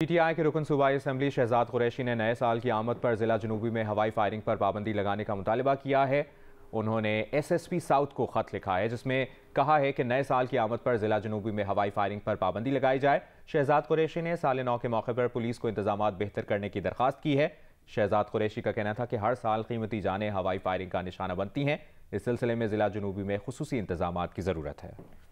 PTI के रुकन सूबाई असम्बली शहजाद कुरैशी ने नए साल की आमद पर ज़िला जनूबी में हवाई फायरिंग पर पाबंदी लगाने का मुतालबा किया है उन्होंने एसएसपी साउथ को ख़त लिखा है जिसमें कहा है कि नए साल की आमद पर ज़िला जनूबी में हवाई फायरिंग पर पाबंदी लगाई जाए शहजाद कुरैशी ने साल नौ के मौके पर पुलिस को इंतजाम बेहतर करने की दरख्वास्त की है शहजाद कुरैशी का कहना था कि हर साल कीमती जाने हवाई फायरिंग का निशाना बनती हैं इस सिलसिले में ज़िला जनूबी में खसूसी इंतजाम की ज़रूरत है